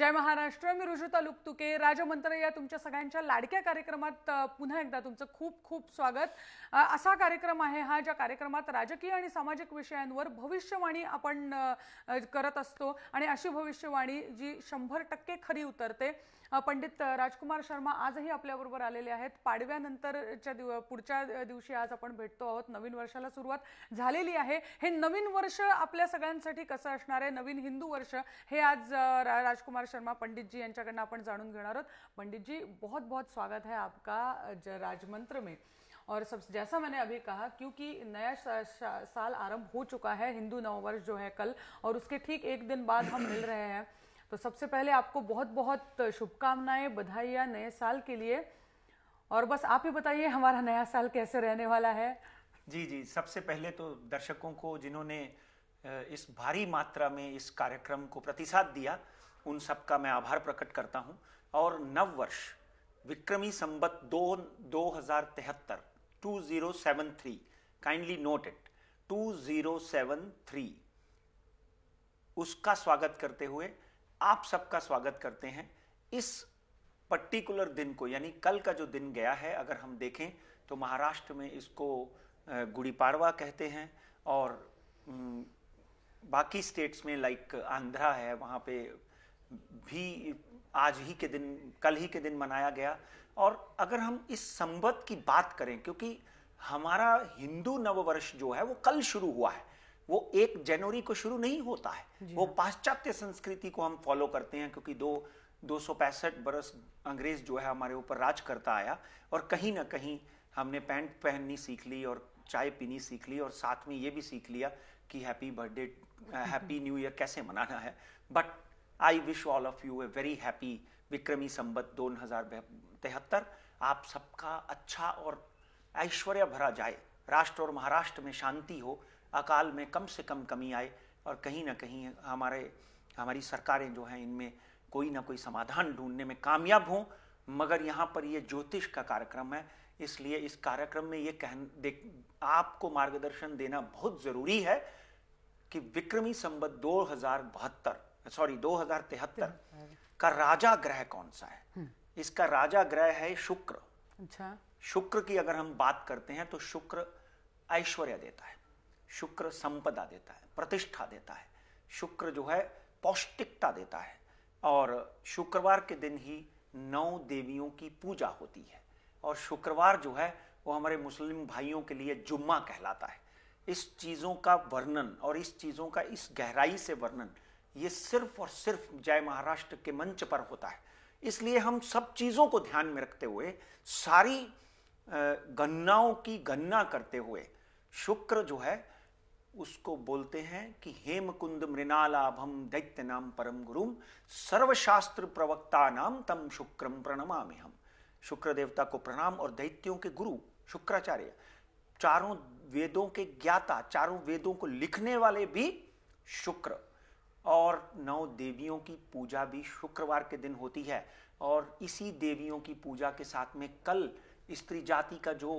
जय महाराष्ट्र मी रुजुता लुकतुके राजमंत्र या तुमच्या सगळ्यांच्या लाडक्या कार्यक्रमात पुन्हा एकदा तुमचं खूप खूप स्वागत असा कार्यक्रम आहे हा ज्या कार्यक्रमात राजकीय आणि सामाजिक विषयांवर भविष्यवाणी आपण करत असतो आणि अशी भविष्यवाणी जी शंभर टक्के खरी उतरते पंडित राजकुमार शर्मा आजही आपल्याबरोबर आलेले आहेत पाडव्यानंतरच्या दिव पुढच्या दिवशी आज आपण भेटतो आहोत नवीन वर्षाला सुरुवात झालेली आहे हे नवीन वर्ष आपल्या सगळ्यांसाठी कसं असणार आहे नवीन हिंदू वर्ष हे आज राजकुमार शर्मा पंडितजी यांच्याकडनं आपण जाणून घेणार आहोत पंडितजी बहुत बहुत स्वागत है आपका राजमंत्र में और सब जैसा मैंने अभी कहा क्योंकि नया साल आरंभ हो चुका है हिंदू नववर्ष जो है कल और उसके ठीक एक दिन बाद हम मिल रहे हैं तो सबसे पहले आपको बहुत बहुत शुभकामनाएं बधाई नए साल के लिए और बस आप ही बताइए हमारा नया साल कैसे रहने वाला है जी जी सबसे पहले तो दर्शकों को जिन्होंने इस भारी मात्रा में इस कार्यक्रम को प्रतिसाद दिया उन सबका मैं आभार प्रकट करता हूँ और नव वर्ष विक्रमी संबत दो दो हजार तिहत्तर two zero seven three kindly note it two zero seven three उसका स्वागत करते हुए आप सबका स्वागत करते हैं इस पर्टिकुलर दिन को यानी कल का जो दिन गया है अगर हम देखें तो महाराष्ट्र में इसको गुड़ी पाड़वा कहते हैं और बाकी स्टेट्स में लाइक आंध्रा है वहाँ पे भी आज ही के दिन कल ही के दिन मनाया गया और अगर हम इस संबत की बात करें क्योंकि हमारा हिंदू नववर्ष जो है वो कल शुरू हुआ है वो एक जनवरी को शुरू नहीं होता है वो हाँ। पाश्चात्य संस्कृति को हम फॉलो करते हैं क्योंकि दो दो बरस अंग्रेज जो है हमारे ऊपर राज करता आया और कहीं ना कहीं हमने पैंट पहननी सीख ली और चाय पीनी सीख ली और साथ में ये भी सीख लिया कि happy birthday happy new year कैसे मनाना है but I wish all of you a very happy Vikrami Samvat दो हजार आप सबका अच्छा और ऐश्वर्य भरा जाए राष्ट्र और महाराष्ट्र में शांति हो अकाल में कम से कम कमी आए और कहीं ना कहीं हमारे हमारी सरकारें जो हैं इनमें कोई ना कोई समाधान ढूंढने में कामयाब हों मगर यहाँ पर ये ज्योतिष का कार्यक्रम है इसलिए इस कार्यक्रम में ये कह देख आपको मार्गदर्शन देना बहुत ज़रूरी है कि विक्रमी संबत दो हजार बहत्तर सॉरी दो हजार तिहत्तर का राजा ग्रह कौन सा है हम्म। इसका राजा ग्रह है शुक्र अच्छा शुक्र की अगर हम बात करते हैं तो शुक्र ऐश्वर्य देता है शुक्र संपदा देता है प्रतिष्ठा देता है शुक्र जो है पौष्टिकता देता है और शुक्रवार के दिन ही नौ देवियों की पूजा होती है और शुक्रवार जो है वो हमारे मुस्लिम भाइयों के लिए जुम्मा कहलाता है इस चीज़ों का वर्णन और इस चीज़ों का इस गहराई से वर्णन ये सिर्फ और सिर्फ जय महाराष्ट्र के मंच पर होता है इसलिए हम सब चीज़ों को ध्यान में रखते हुए सारी गन्नाओं की गन्ना करते हुए शुक्र जो है उसको बोलते हैं कि हेमकुंद मृणालाभम दैत्य नाम परम गुरुम सर्वशास्त्र प्रवक्ता नाम तम शुक्रम प्रणमामि हम शुक्र देवता को प्रणाम और दैत्यों के गुरु शुक्राचार्य चारों वेदों के ज्ञाता चारों वेदों को लिखने वाले भी शुक्र और नौ देवियों की पूजा भी शुक्रवार के दिन होती है और इसी देवियों की पूजा के साथ में कल स्त्री जाति का जो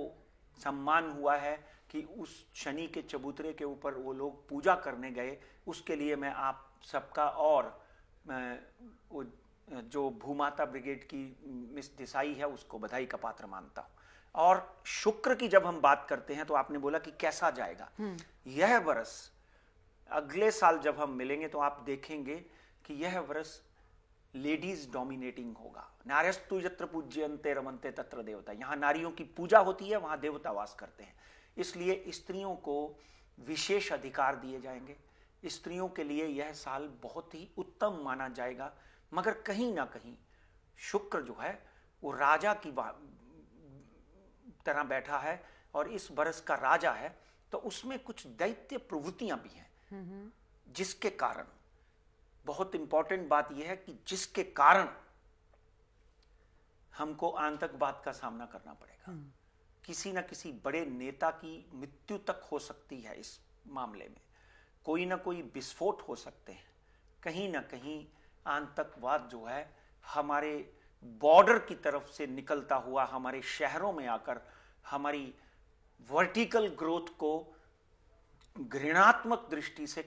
सम्मान हुआ है कि उस शनि के चबूतरे के ऊपर वो लोग पूजा करने गए उसके लिए मैं आप सबका और वो जो भूमाता ब्रिगेड की मिस देसाई है उसको बधाई का पात्र मानता हूँ और शुक्र की जब हम बात करते हैं तो आपने बोला कि कैसा जाएगा हम्म। यह वर्ष अगले साल जब हम मिलेंगे तो आप देखेंगे कि यह वर्ष लेडीज डोमिनेटिंग होगा नारस्तु यत्र पूज्यंते रमनते तत्र देवता यहाँ नारियों की पूजा होती है वहाँ देवता वास करते हैं इसलिए स्त्रियों को विशेष अधिकार दिए जाएंगे स्त्रियों के लिए यह साल बहुत ही उत्तम माना जाएगा मगर कहीं ना कहीं शुक्र जो है वो राजा की तरह बैठा है और इस बरस का राजा है तो उसमें कुछ दैत्य प्रवृत्तियां भी हैं जिसके कारण बहुत इंपॉर्टेंट बात यह है कि जिसके कारण हमको आतंकवाद का सामना करना पड़ेगा हम्म। किसी ना किसी बड़े नेता की मृत्यु तक हो सकती है इस मामले में कोई ना कोई विस्फोट हो सकते हैं कहीं ना कहीं आतंकवाद जो है हमारे बॉर्डर की तरफ से निकलता हुआ हमारे शहरों में आकर हमारी वर्टिकल ग्रोथ को घृणात्मक दृष्टि से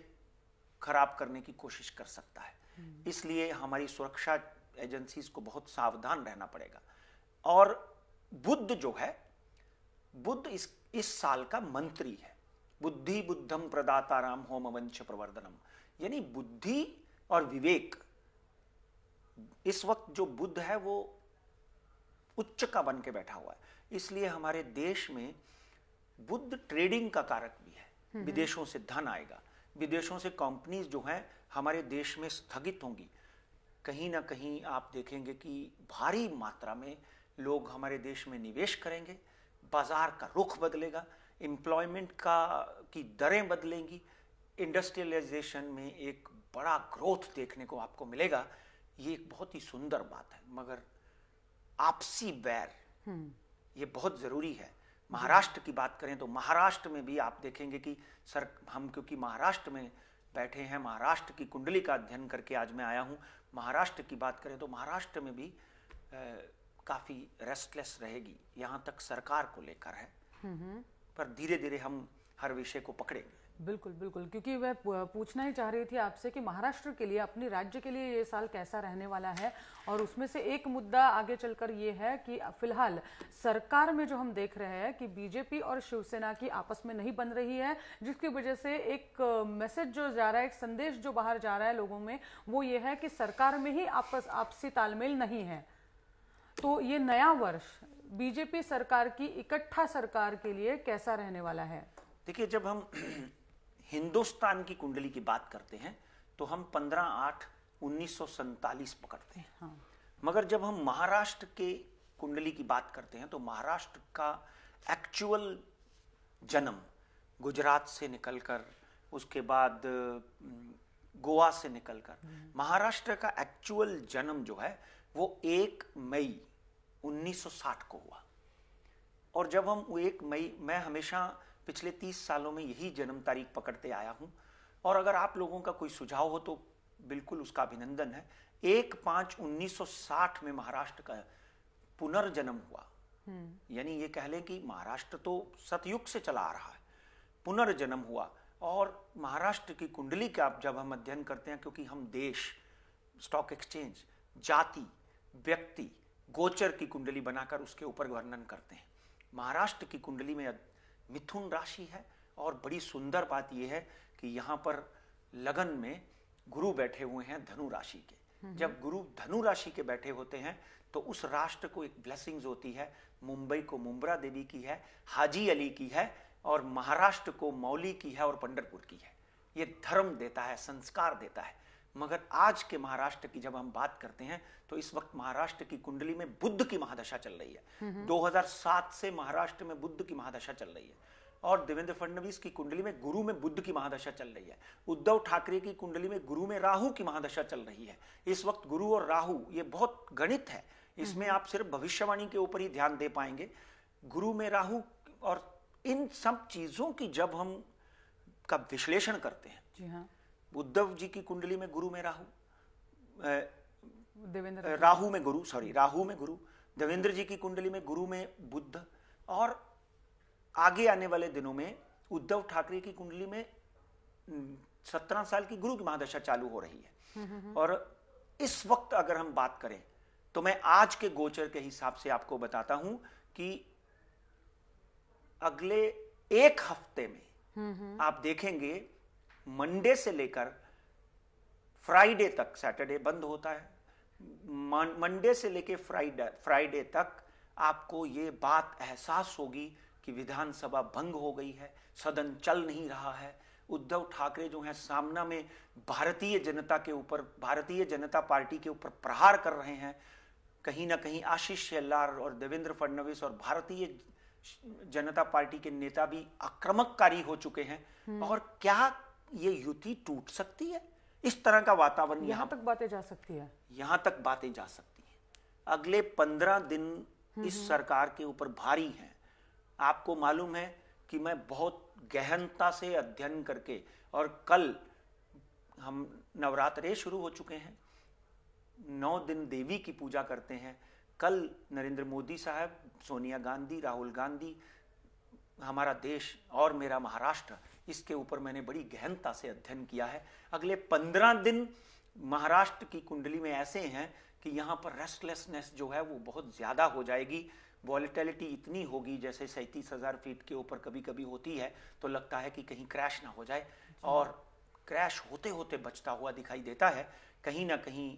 खराब करने की कोशिश कर सकता है हम्म। इसलिए हमारी सुरक्षा एजेंसीज को बहुत सावधान रहना पड़ेगा और बुद्ध जो है बुद्ध इस इस साल का मंत्री है बुद्धि बुद्धम प्रदाताराम होम वंश प्रवर्धनम यानी बुद्धि और विवेक इस वक्त जो बुद्ध है वो उच्च का बन के बैठा हुआ है इसलिए हमारे देश में बुद्ध ट्रेडिंग का कारक भी है हम्म। विदेशों से धन आएगा विदेशों से कंपनीज जो हैं हमारे देश में स्थगित होंगी कहीं ना कहीं आप देखेंगे कि भारी मात्रा में लोग हमारे देश में निवेश करेंगे बाजार का रुख बदलेगा एम्प्लॉयमेंट का की दरें बदलेंगी इंडस्ट्रियलाइजेशन में एक बड़ा ग्रोथ देखने को आपको मिलेगा ये एक बहुत ही सुंदर बात है मगर आपसी बैर हम्म। ये बहुत ज़रूरी है महाराष्ट्र की बात करें तो महाराष्ट्र में भी आप देखेंगे कि सर हम क्योंकि महाराष्ट्र में बैठे हैं महाराष्ट्र की कुंडली का अध्ययन करके आज मैं आया हूँ महाराष्ट्र की बात करें तो महाराष्ट्र में भी काफ़ी रेस्टलेस रहेगी यहाँ तक सरकार को लेकर है पर धीरे धीरे हम हर विषय को पकड़ेंगे बिल्कुल बिल्कुल क्योंकि वह पूछना ही चाह रही थी आपसे कि महाराष्ट्र के लिए अपने राज्य के लिए ये साल कैसा रहने वाला है और उसमें से एक मुद्दा आगे चलकर ये है कि फिलहाल सरकार में जो हम देख रहे हैं कि बीजेपी और शिवसेना की आपस में नहीं बन रही है जिसकी वजह से एक मैसेज जो जा रहा है एक संदेश जो बाहर जा रहा है लोगों में वो ये है कि सरकार में ही आपस आपसी तालमेल नहीं है तो ये नया वर्ष बीजेपी सरकार की इकट्ठा सरकार के लिए कैसा रहने वाला है देखिए जब हम हिंदुस्तान की कुंडली की बात करते हैं तो हम पंद्रह आठ उन्नीस पकड़ते हैं हाँ। मगर जब हम महाराष्ट्र के कुंडली की बात करते हैं तो महाराष्ट्र का एक्चुअल जन्म गुजरात से निकलकर उसके बाद गोवा से निकलकर हम्म। महाराष्ट्र का एक्चुअल जन्म जो है वो एक मई 1960 को हुआ और जब हम एक मई मैं हमेशा पिछले तीस सालों में यही जन्म तारीख पकड़ते आया हूँ और अगर आप लोगों का कोई सुझाव हो तो बिल्कुल उसका अभिनंदन है एक पांच उन्नीस में महाराष्ट्र का पुनर्जन्म हुआ हम्म। यानी ये कह लें कि महाराष्ट्र तो सतयुग से चला आ रहा है पुनर्जन्म हुआ और महाराष्ट्र की कुंडली का जब हम अध्ययन करते हैं क्योंकि हम देश स्टॉक एक्सचेंज जाति व्यक्ति गोचर की कुंडली बनाकर उसके ऊपर वर्णन करते हैं महाराष्ट्र की कुंडली में मिथुन राशि है और बड़ी सुंदर बात यह है कि यहाँ पर लगन में गुरु बैठे हुए हैं धनु राशि के जब गुरु धनु राशि के बैठे होते हैं तो उस राष्ट्र को एक ब्लेसिंग होती है मुंबई को मुंबरा देवी की है हाजी अली की है और महाराष्ट्र को मौली की है और पंडरपुर की है ये धर्म देता है संस्कार देता है मगर आज के महाराष्ट्र की जब हम बात करते हैं तो इस वक्त महाराष्ट्र की कुंडली में बुद्ध की महादशा चल रही है 2007 से महाराष्ट्र में बुद्ध की महादशा चल रही है और देवेंद्र फडणवीस की कुंडली में गुरु में बुद्ध की महादशा चल रही है उद्धव ठाकरे की कुंडली में गुरु में राहु की महादशा चल रही है इस वक्त गुरु और राहु ये बहुत गणित है इसमें आप सिर्फ भविष्यवाणी के ऊपर ही ध्यान दे पाएंगे गुरु में राहु और इन सब चीजों की जब हम का विश्लेषण करते हैं जी हाँ उद्धव जी की कुंडली में गुरु में राहु देवेंद्र राहु में गुरु सॉरी राहु में गुरु देवेंद्र जी की कुंडली में गुरु में बुद्ध और आगे आने वाले दिनों में उद्धव ठाकरे की कुंडली में सत्रह साल की गुरु की महादशा चालू हो रही है और इस वक्त अगर हम बात करें तो मैं आज के गोचर के हिसाब से आपको बताता हूं कि अगले एक हफ्ते में आप देखेंगे मंडे से लेकर फ्राइडे तक सैटरडे बंद होता है मंडे से लेकर फ्राइडे फ्राइडे तक आपको ये बात एहसास होगी कि विधानसभा भंग हो गई है सदन चल नहीं रहा है उद्धव ठाकरे जो है सामना में भारतीय जनता के ऊपर भारतीय जनता पार्टी के ऊपर प्रहार कर रहे हैं कहीं ना कहीं आशीष शेलार और देवेंद्र फडणवीस और भारतीय जनता पार्टी के नेता भी आक्रमककारी हो चुके हैं हम्म। और क्या ये युति टूट सकती है इस तरह का वातावरण यहाँ तक बातें जा सकती है यहाँ तक बातें जा सकती है अगले पंद्रह दिन हम्म, इस हम्म। सरकार के ऊपर भारी हैं आपको मालूम है कि मैं बहुत गहनता से अध्ययन करके और कल हम नवरात्रे शुरू हो चुके हैं नौ दिन देवी की पूजा करते हैं कल नरेंद्र मोदी साहब सोनिया गांधी राहुल गांधी हमारा देश और मेरा महाराष्ट्र इसके ऊपर मैंने बड़ी गहनता से अध्ययन किया है अगले पंद्रह दिन महाराष्ट्र की कुंडली में ऐसे हैं कि यहाँ पर रेस्टलेसनेस जो है वो बहुत ज़्यादा हो जाएगी वॉलिटेलिटी इतनी होगी जैसे सैंतीस हज़ार फीट के ऊपर कभी कभी होती है तो लगता है कि कहीं क्रैश ना हो जाए और क्रैश होते होते बचता हुआ दिखाई देता है कहीं ना कहीं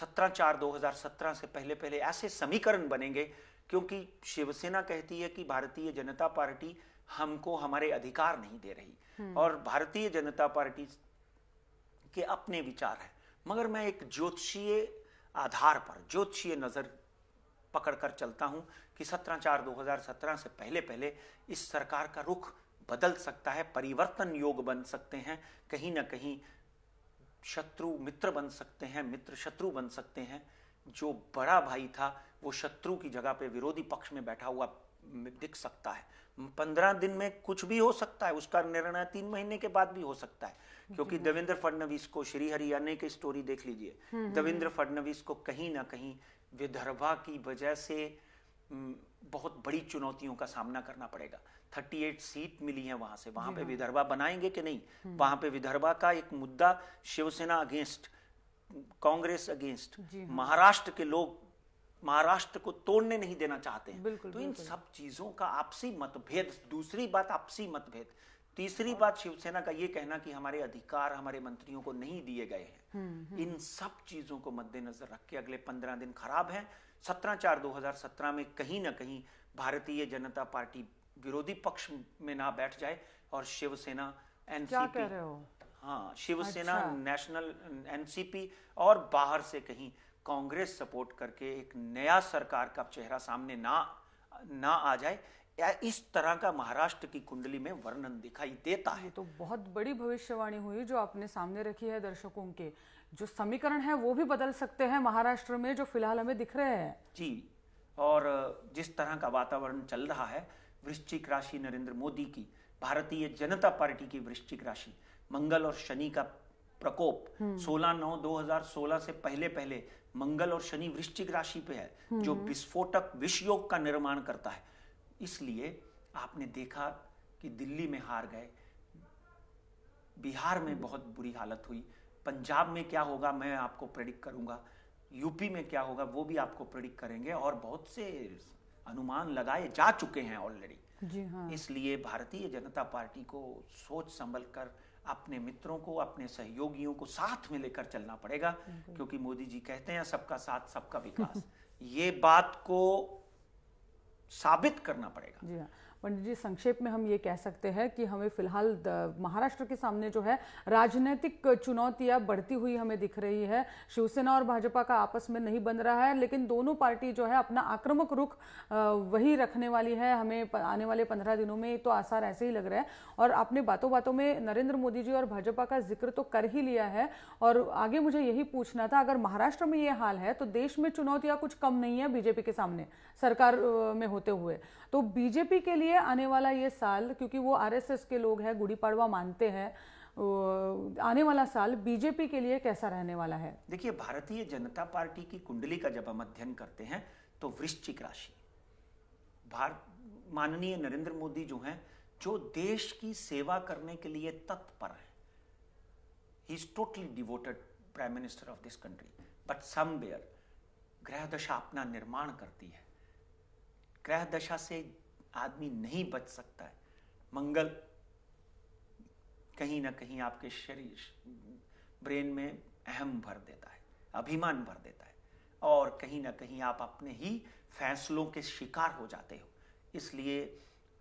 सत्रह चार 2017 से पहले पहले ऐसे समीकरण बनेंगे क्योंकि शिवसेना कहती है कि भारतीय जनता पार्टी हमको हमारे अधिकार नहीं दे रही हम्म। और भारतीय जनता पार्टी के अपने विचार है मगर मैं एक ज्योतिषीय आधार पर ज्योतिषीय नज़र पकड़कर चलता हूं कि सत्रह चार 2017 से पहले पहले इस सरकार का रुख बदल सकता है परिवर्तन योग बन सकते हैं कहीं ना कहीं शत्रु मित्र बन सकते हैं मित्र शत्रु बन सकते हैं जो बड़ा भाई था वो शत्रु की जगह पे विरोधी पक्ष में बैठा हुआ दिख सकता है पंद्रह दिन में कुछ भी हो सकता है उसका निर्णय तीन महीने के बाद भी हो सकता है क्योंकि देवेंद्र फडणवीस को श्री हरियाणा की स्टोरी देख लीजिए हम्म, हम्म। देवेंद्र फडणवीस को कहीं ना कहीं विदर्भा की वजह से बहुत बड़ी चुनौतियों का सामना करना पड़ेगा 38 सीट मिली है वहां से वहां पे हाँ। विदर्भा बनाएंगे कि नहीं हम्म। वहां पे विदर्भा का एक मुद्दा शिवसेना अगेंस्ट कांग्रेस अगेंस्ट हाँ। महाराष्ट्र के लोग महाराष्ट्र को तोड़ने नहीं देना चाहते हैं बिल्कुल, तो बिल्कुल. इन सब चीजों का आपसी मतभेद दूसरी बात आपसी मतभेद तीसरी बात शिवसेना का ये कहना कि हमारे अधिकार हमारे मंत्रियों को नहीं दिए गए हैं हम्म, हम्म। इन सब चीजों को मद्देनजर रख के अगले पंद्रह दिन खराब हैं सत्रह चार दो हजार सत्रह में कहीं ना कहीं भारतीय जनता पार्टी विरोधी पक्ष में ना बैठ जाए और शिवसेना एनसीपी हाँ शिवसेना अच्छा। नेशनल एनसीपी और बाहर से कहीं कांग्रेस सपोर्ट करके एक नया सरकार का चेहरा सामने ना ना आ जाए या इस तरह का महाराष्ट्र की कुंडली में वर्णन दिखाई देता है तो बहुत बड़ी भविष्यवाणी हुई जो आपने सामने रखी है दर्शकों के जो समीकरण है वो भी बदल सकते हैं महाराष्ट्र में जो फिलहाल हमें दिख रहे हैं जी और जिस तरह का वातावरण चल रहा है वृश्चिक राशि नरेंद्र मोदी की भारतीय जनता पार्टी की वृश्चिक राशि मंगल और शनि का प्रकोप 16 हम्म। नौ 2016 से पहले पहले मंगल और शनि वृश्चिक राशि पे है हम्म। जो विस्फोटक विषयोग का निर्माण करता है इसलिए आपने देखा कि दिल्ली में हार गए बिहार में बहुत बुरी हालत हुई पंजाब में क्या होगा मैं आपको प्रेडिक्ट करूंगा यूपी में क्या होगा वो भी आपको प्रेडिक्ट करेंगे और बहुत से अनुमान लगाए जा चुके हैं ऑलरेडी हाँ। इसलिए भारतीय जनता पार्टी को सोच संभल कर अपने मित्रों को अपने सहयोगियों को साथ में लेकर चलना पड़ेगा क्योंकि मोदी जी कहते हैं सबका साथ सबका विकास ये बात को साबित करना पड़ेगा हाँ। पंडित जी संक्षेप में हम ये कह सकते हैं कि हमें फिलहाल महाराष्ट्र के सामने जो है राजनीतिक चुनौतियां बढ़ती हुई हमें दिख रही है शिवसेना और भाजपा का आपस में नहीं बन रहा है लेकिन दोनों पार्टी जो है अपना आक्रमक रुख वही रखने वाली है हमें आने वाले पंद्रह दिनों में तो आसार ऐसे ही लग रहा है और आपने बातों बातों में नरेंद्र मोदी जी और भाजपा का जिक्र तो कर ही लिया है और आगे मुझे यही पूछना था अगर महाराष्ट्र में ये हाल है तो देश में चुनौतियां कुछ कम नहीं है बीजेपी के सामने सरकार में होते हुए तो बीजेपी के लिए लिए आने वाला ये साल क्योंकि वो आरएसएस के लोग हैं गुड़ी पड़वा मानते हैं आने वाला साल बीजेपी के लिए कैसा रहने वाला है देखिए भारतीय जनता पार्टी की कुंडली का जब हम अध्ययन करते हैं तो वृश्चिक राशि भारत माननीय नरेंद्र मोदी जो हैं जो देश की सेवा करने के लिए तत्पर है he is totally devoted prime minister of this country but somewhere ग्रह दशा अपना निर्माण करती है ग्रह दशा से आदमी नहीं बच सकता है मंगल कहीं ना कहीं आपके शरीर ब्रेन में अहम भर देता है अभिमान भर देता है और कहीं ना कहीं आप अपने ही फैसलों के शिकार हो जाते हो इसलिए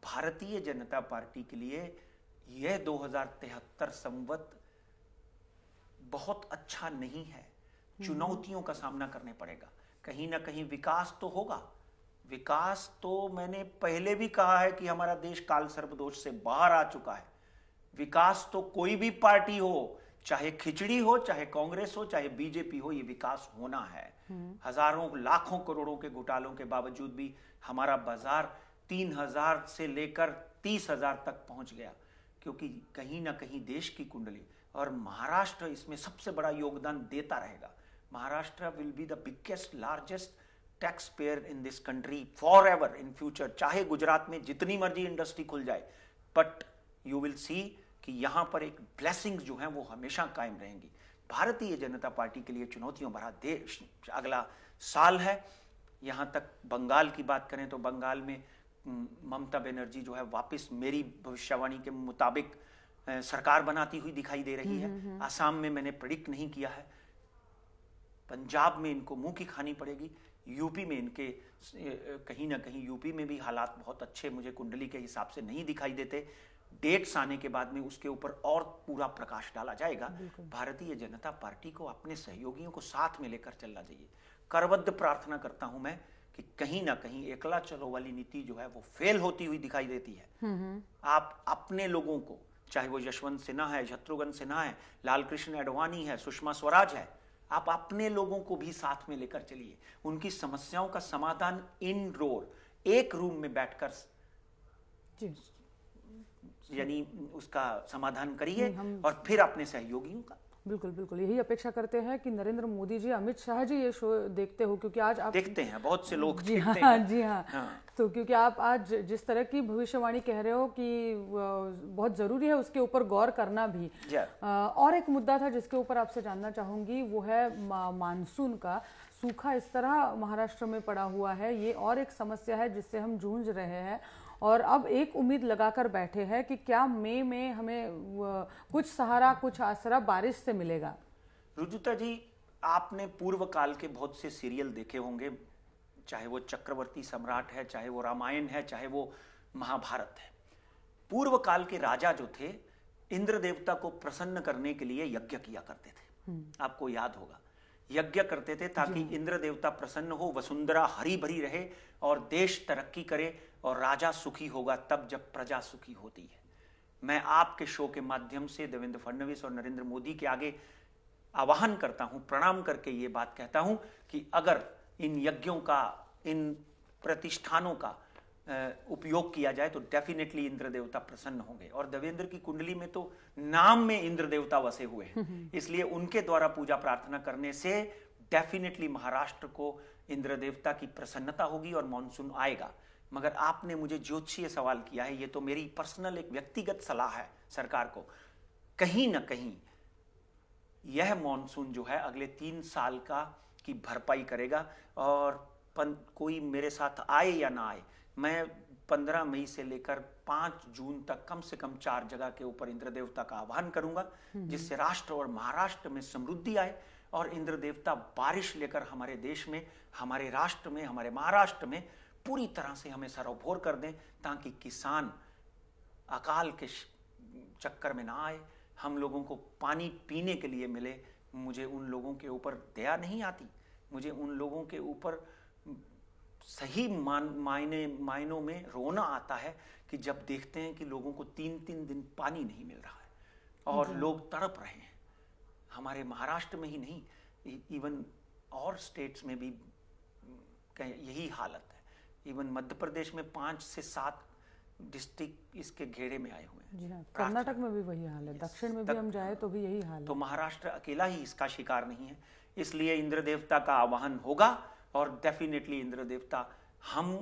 भारतीय जनता पार्टी के लिए यह दो हजार संवत बहुत अच्छा नहीं है हम्म। चुनौतियों का सामना करने पड़ेगा कहीं ना कहीं विकास तो होगा विकास तो मैंने पहले भी कहा है कि हमारा देश काल सर्वदोष से बाहर आ चुका है विकास तो कोई भी पार्टी हो चाहे खिचड़ी हो चाहे कांग्रेस हो चाहे बीजेपी हो ये विकास होना है हम्म। हजारों लाखों करोड़ों के घोटालों के बावजूद भी हमारा बाजार तीन हजार से लेकर तीस हजार तक पहुंच गया क्योंकि कहीं ना कहीं देश की कुंडली और महाराष्ट्र इसमें सबसे बड़ा योगदान देता रहेगा Maharashtra will be the biggest largest tax payer in this country forever in future चाहे गुजरात में जितनी मर्जी इंडस्ट्री खुल जाए बट यू विल सी कि यहां पर एक ब्लेसिंग जो है वो हमेशा कायम रहेंगी भारतीय जनता पार्टी के लिए चुनौतियों भरा देश अगला साल है यहां तक बंगाल की बात करें तो बंगाल में ममता बनर्जी जो है वापस मेरी भविष्यवाणी के मुताबिक सरकार बनाती हुई दिखाई दे रही है हम्म, हम्म, हम्म। आसाम में मैंने प्रिडिक्ट नहीं किया है पंजाब में इनको मुंह की खानी पड़ेगी यूपी में इनके कहीं ना कहीं यूपी में भी हालात बहुत अच्छे मुझे कुंडली के हिसाब से नहीं दिखाई देते डेट्स आने के बाद में उसके ऊपर और पूरा प्रकाश डाला जाएगा भारतीय जनता पार्टी को अपने सहयोगियों को साथ में लेकर चलना चाहिए करबद्ध प्रार्थना करता हूं मैं कि कहीं ना कहीं एकला चलो वाली नीति जो है वो फेल होती हुई दिखाई देती है हम्म, हम्म। आप अपने लोगों को चाहे वो यशवंत सिन्हा है शत्रुघ्न सिन्हा है लालकृष्ण अडवाणी है सुषमा स्वराज है आप अपने लोगों को भी साथ में लेकर चलिए उनकी समस्याओं का समाधान इन रोर एक रूम में बैठकर यानी उसका समाधान करिए और फिर अपने सहयोगियों का बिल्कुल बिल्कुल यही अपेक्षा करते हैं कि नरेंद्र मोदी जी अमित शाह जी ये शो देखते हो क्योंकि आज आप देखते हैं बहुत से लोग जी हाँ हैं। जी हाँ, हाँ तो क्योंकि आप आज जिस तरह की भविष्यवाणी कह रहे हो कि बहुत जरूरी है उसके ऊपर गौर करना भी और एक मुद्दा था जिसके ऊपर आपसे जानना चाहूंगी वो है मानसून का सूखा इस तरह महाराष्ट्र में पड़ा हुआ है ये और एक समस्या है जिससे हम जूझ रहे हैं और अब एक उम्मीद लगाकर बैठे हैं कि क्या मई में, में हमें कुछ सहारा कुछ आसरा बारिश से मिलेगा रुजुता जी आपने पूर्व काल के बहुत से सीरियल देखे होंगे चाहे वो चक्रवर्ती सम्राट है चाहे वो रामायण है चाहे वो महाभारत है पूर्व काल के राजा जो थे इंद्र देवता को प्रसन्न करने के लिए यज्ञ किया करते थे हम्म। आपको याद होगा यज्ञ करते थे ताकि इंद्र देवता प्रसन्न हो वसुंधरा हरी भरी रहे और देश तरक्की करे और राजा सुखी होगा तब जब प्रजा सुखी होती है मैं आपके शो के माध्यम से देवेंद्र फडणवीस और नरेंद्र मोदी के आगे आवाहन करता हूं प्रणाम करके ये बात कहता हूं कि अगर इन यज्ञों का इन प्रतिष्ठानों का उपयोग किया जाए तो डेफिनेटली इंद्र देवता प्रसन्न होंगे और देवेंद्र की कुंडली में तो नाम में इंद्र देवता वसे हुए हैं इसलिए उनके द्वारा पूजा प्रार्थना करने से डेफिनेटली महाराष्ट्र को इंद्र देवता की प्रसन्नता होगी और मानसून आएगा मगर आपने मुझे ज्योतिषीय सवाल किया है ये तो मेरी पर्सनल एक व्यक्तिगत सलाह है सरकार को कहीं ना कहीं यह मानसून जो है अगले तीन साल का की भरपाई करेगा और पन, कोई मेरे साथ आए या ना आए मैं पंद्रह मई से लेकर पांच जून तक कम से कम चार जगह के ऊपर इंद्र देवता का आह्वान करूंगा हम्म। जिससे राष्ट्र और महाराष्ट्र में समृद्धि आए और इंद्र देवता बारिश लेकर हमारे देश में हमारे राष्ट्र में हमारे महाराष्ट्र में पूरी तरह से हमें सरोभोर कर दें ताकि किसान अकाल के चक्कर में ना आए हम लोगों को पानी पीने के लिए मिले मुझे उन लोगों के ऊपर दया नहीं आती मुझे उन लोगों के ऊपर सही मान मायने मायनों में रोना आता है कि जब देखते हैं कि लोगों को तीन तीन दिन पानी नहीं मिल रहा है और लोग तड़प रहे हैं हमारे महाराष्ट्र में ही नहीं इवन और स्टेट्स में भी यही हालत इवन मध्य प्रदेश में पांच से सात डिस्ट्रिक्ट इसके घेरे में आए हुए हैं हाँ, कर्नाटक में भी वही हाल है दक्षिण में भी हम जाए तो भी यही हाल है तो महाराष्ट्र अकेला ही इसका शिकार नहीं है इसलिए इंद्र देवता का आवाहन होगा और डेफिनेटली इंद्र देवता हम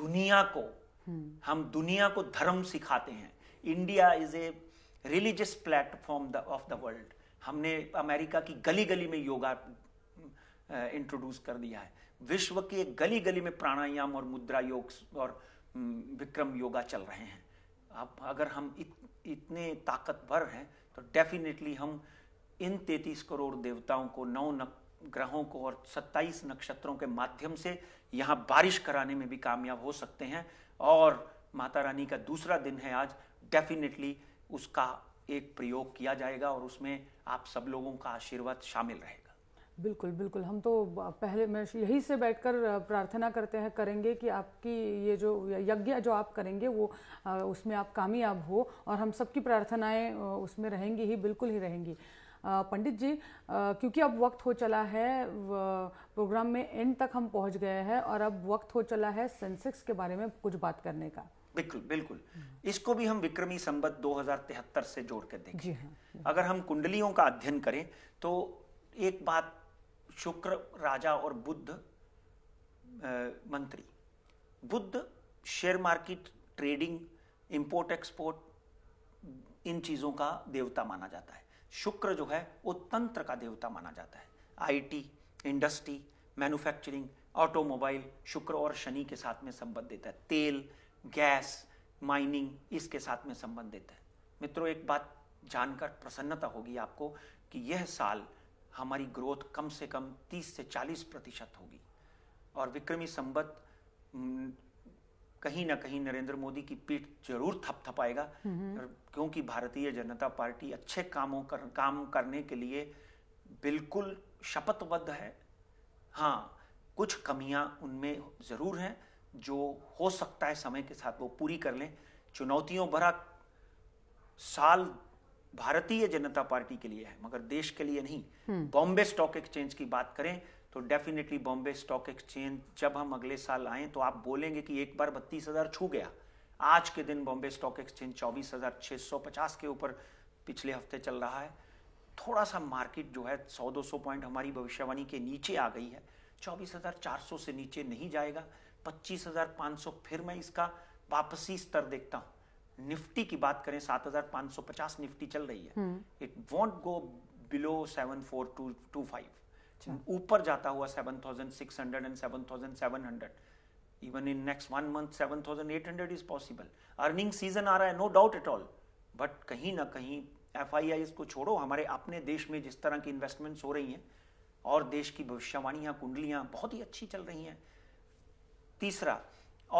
दुनिया को हम्म। हम दुनिया को धर्म सिखाते हैं India is a religious platform of the world हमने अमेरिका की गली गली में योगा इंट्रोड्यूस कर दिया है विश्व के गली गली में प्राणायाम और मुद्रा योग और विक्रम योगा चल रहे हैं अब अगर हम इत, इतने ताकतवर हैं तो डेफिनेटली हम इन तैतीस करोड़ देवताओं को नौ ग्रहों को और सत्ताईस नक्षत्रों के माध्यम से यहाँ बारिश कराने में भी कामयाब हो सकते हैं और माता रानी का दूसरा दिन है आज डेफिनेटली उसका एक प्रयोग किया जाएगा और उसमें आप सब लोगों का आशीर्वाद शामिल रहेगा बिल्कुल बिल्कुल हम तो पहले मैं यही से बैठकर प्रार्थना करते हैं करेंगे कि आपकी ये जो यज्ञ जो आप करेंगे वो उसमें आप कामयाब हो और हम सबकी प्रार्थनाएं उसमें रहेंगी ही बिल्कुल ही रहेंगी पंडित जी क्योंकि अब वक्त हो चला है प्रोग्राम में एंड तक हम पहुंच गए हैं और अब वक्त हो चला है सेंसेक्स के बारे में कुछ बात करने का बिल्कुल बिल्कुल इसको भी हम विक्रमी संबत दो से जोड़ कर देखें हाँ, जी हाँ अगर हम कुंडलियों का अध्ययन करें तो एक बात शुक्र राजा और बुद्ध मंत्री Budh share market trading import export इन चीज़ों का देवता माना जाता है शुक्र जो है वो तंत्र का देवता माना जाता है आईटी इंडस्ट्री मैन्युफैक्चरिंग ऑटोमोबाइल शुक्र और शनि के साथ में संबंध देता है तेल गैस माइनिंग इसके साथ में संबंध देता है मित्रों एक बात जानकर प्रसन्नता होगी आपको कि यह साल हमारी ग्रोथ कम से कम 30 से 40 प्रतिशत होगी और विक्रमी संबत कहीं ना कहीं नरेंद्र मोदी की पीठ जरूर थपथपाएगा क्योंकि भारतीय जनता पार्टी अच्छे कामों कर काम करने के लिए बिल्कुल शपथबद्ध है हाँ कुछ कमियां उनमें ज़रूर हैं जो हो सकता है समय के साथ वो पूरी कर लें चुनौतियों भरा साल भारतीय जनता पार्टी के लिए है मगर देश के लिए नहीं हम्म। बॉम्बे स्टॉक एक्सचेंज की बात करें तो डेफिनेटली बॉम्बे स्टॉक एक्सचेंज जब हम अगले साल आए तो आप बोलेंगे कि एक बार बत्तीस हजार छू गया आज के दिन बॉम्बे स्टॉक एक्सचेंज चौबीस हजार छह सौ पचास के ऊपर पिछले हफ्ते चल रहा है थोड़ा सा मार्केट जो है सौ दो सौ पॉइंट हमारी भविष्यवाणी के नीचे आ गई है चौबीस हजार चार सौ से नीचे नहीं जाएगा पच्चीस हजार पांच सौ फिर मैं इसका वापसी स्तर देखता हूँ निफ्टी की बात करें 7550 निफ्टी चल रही है it won't go below seven four two two five ऊपर जाता हुआ seven thousand six hundred and seven seven thousand hundred even in next one month seven thousand eight hundred is possible earning season आ रहा है no doubt at all but कहीं ना कहीं F I आई इसको छोड़ो हमारे अपने देश में जिस तरह की इन्वेस्टमेंट्स हो रही हैं और देश की भविष्यवाणियां कुंडलियां बहुत ही अच्छी चल रही हैं तीसरा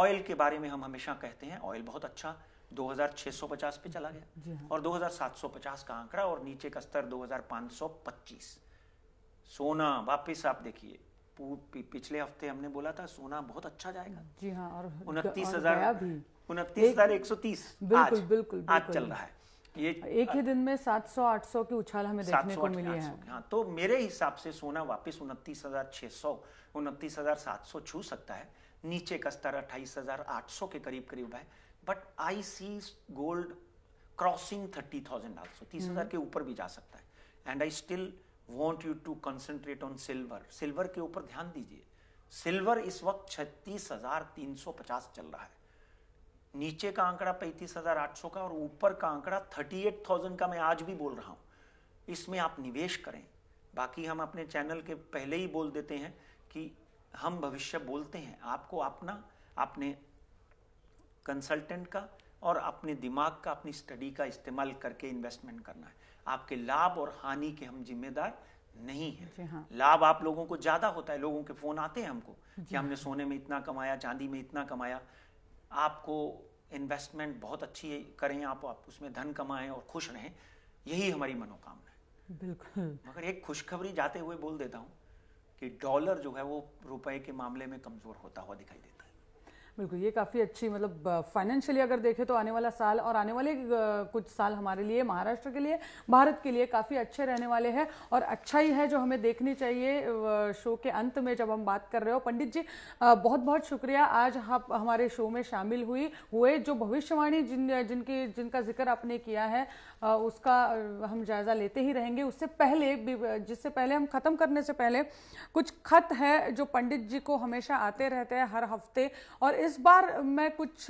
ऑयल के बारे में हम हमेशा कहते हैं ऑयल बहुत अच्छा 2650 पे चला गया हाँ। और 2750 का आंकड़ा और नीचे का स्तर 2525 सोना वापस आप देखिए पिछले हफ्ते हमने बोला था सोना बहुत अच्छा जाएगा जी हाँ और उनतीस हजार उनतीस हजार एक सौ तीस बिल्कुल बिल्कुल आज चल रहा है ये एक ही दिन में 700 800 की उछाल हमें देखने को मिली है हाँ तो मेरे हिसाब से सोना वापस उनतीस हजार छह सौ उनतीस हजार सात सौ छू सकता है नीचे का स्तर अट्ठाईस हजार आठ सौ के करीब करीब है but I see gold crossing thirty thousand also तीस हजार के ऊपर भी जा सकता है and I still want you to concentrate on silver silver के ऊपर ध्यान दीजिए सिल्वर इस वक्त छत्तीस हजार तीन सौ पचास चल रहा है नीचे का आंकड़ा पैंतीस हजार आठ सौ का और ऊपर का आंकड़ा थर्टी एट थाउजेंड का मैं आज भी बोल रहा हूँ इसमें आप निवेश करें बाकी हम अपने चैनल के पहले ही बोल देते हैं कि हम भविष्य बोलते हैं आपको अपना अपने कंसल्टेंट का और अपने दिमाग का अपनी स्टडी का इस्तेमाल करके इन्वेस्टमेंट करना है आपके लाभ और हानि के हम जिम्मेदार नहीं है हाँ। लाभ आप लोगों को ज्यादा होता है लोगों के फोन आते हैं हमको कि हाँ। हमने सोने में इतना कमाया चांदी में इतना कमाया आपको इन्वेस्टमेंट बहुत अच्छी करें आप, आप उसमें धन कमाएं और खुश रहें यही हमारी मनोकामना है बिल्कुल मगर एक खुशखबरी जाते हुए बोल देता हूँ कि डॉलर जो है वो रुपए के मामले में कमजोर होता हुआ दिखाई देता बिल्कुल ये काफ़ी अच्छी मतलब फाइनेंशियली अगर देखें तो आने वाला साल और आने वाले कुछ साल हमारे लिए महाराष्ट्र के लिए भारत के लिए काफ़ी अच्छे रहने वाले हैं और अच्छा ही है जो हमें देखनी चाहिए शो के अंत में जब हम बात कर रहे हो पंडित जी बहुत बहुत शुक्रिया आज आप हाँ हमारे शो में शामिल हुई हुए जो भविष्यवाणी जिन जिनकी जिनका जिक्र आपने किया है उसका हम जायज़ा लेते ही रहेंगे उससे पहले जिससे पहले हम ख़त्म करने से पहले कुछ खत है जो पंडित जी को हमेशा आते रहते हैं हर हफ्ते और इस बार मैं कुछ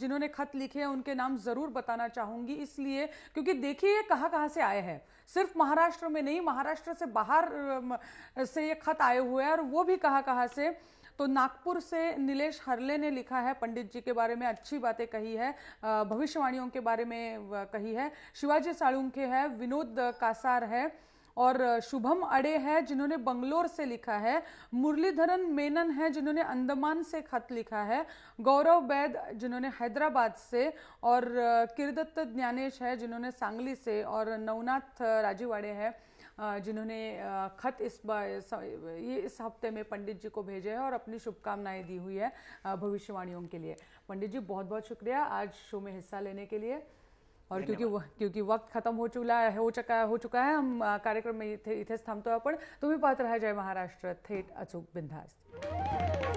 जिन्होंने खत लिखे हैं उनके नाम ज़रूर बताना चाहूंगी इसलिए क्योंकि देखिए ये कहाँ कहाँ से आए हैं सिर्फ महाराष्ट्र में नहीं महाराष्ट्र से बाहर से ये खत आए हुए हैं और वो भी कहाँ कहाँ से तो नागपुर से नीलेश हरले ने लिखा है पंडित जी के बारे में अच्छी बातें कही है भविष्यवाणियों के बारे में कही है शिवाजी साड़ुंखे है विनोद कासार है और शुभम अड़े हैं जिन्होंने बंगलोर से लिखा है मुरलीधरन मेनन है जिन्होंने अंडमान से खत लिखा है गौरव बैद जिन्होंने हैदराबाद से और किरदत्त ज्ञानेश है जिन्होंने सांगली से और नवनाथ राजीवाड़े है जिन्होंने खत इस ये इस हफ्ते में पंडित जी को भेजे हैं और अपनी शुभकामनाएं दी हुई है भविष्यवाणियों के लिए पंडित जी बहुत बहुत शुक्रिया आज शो में हिस्सा लेने के लिए और क्योंकि क्योंकि वक्त खत्म हो, हो चुका है हो चुका हो चुका है हम कार्यक्रम इथे इथेच थांबतोय आपण तुम्ही पात्र है जय महाराष्ट्र थेट अचूक बिनधास्त